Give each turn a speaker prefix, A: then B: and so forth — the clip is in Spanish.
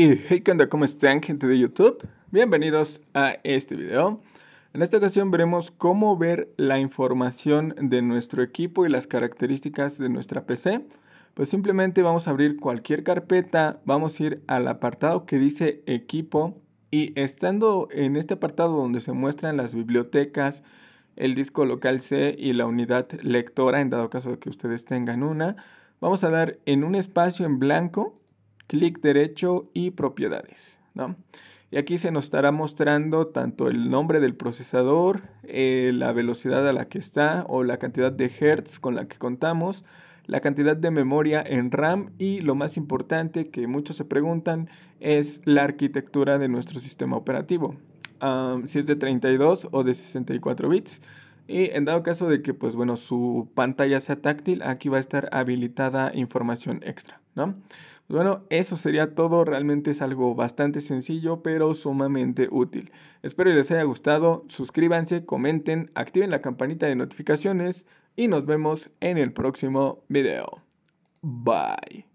A: Y hey, ¿Cómo están, gente de YouTube? Bienvenidos a este video. En esta ocasión veremos cómo ver la información de nuestro equipo y las características de nuestra PC. Pues simplemente vamos a abrir cualquier carpeta, vamos a ir al apartado que dice equipo y estando en este apartado donde se muestran las bibliotecas, el disco local C y la unidad lectora, en dado caso de que ustedes tengan una, vamos a dar en un espacio en blanco clic derecho y propiedades. Y aquí se nos estará mostrando tanto el nombre del procesador, eh, la velocidad a la que está o la cantidad de hertz con la que contamos, la cantidad de memoria en RAM y lo más importante que muchos se preguntan es la arquitectura de nuestro sistema operativo. Ah, si es de 32 o de 64 bits. Y en dado caso de que, pues bueno, su pantalla sea táctil, aquí va a estar habilitada información extra, ¿no? Pues bueno, eso sería todo. Realmente es algo bastante sencillo, pero sumamente útil. Espero les haya gustado. Suscríbanse, comenten, activen la campanita de notificaciones y nos vemos en el próximo video. Bye.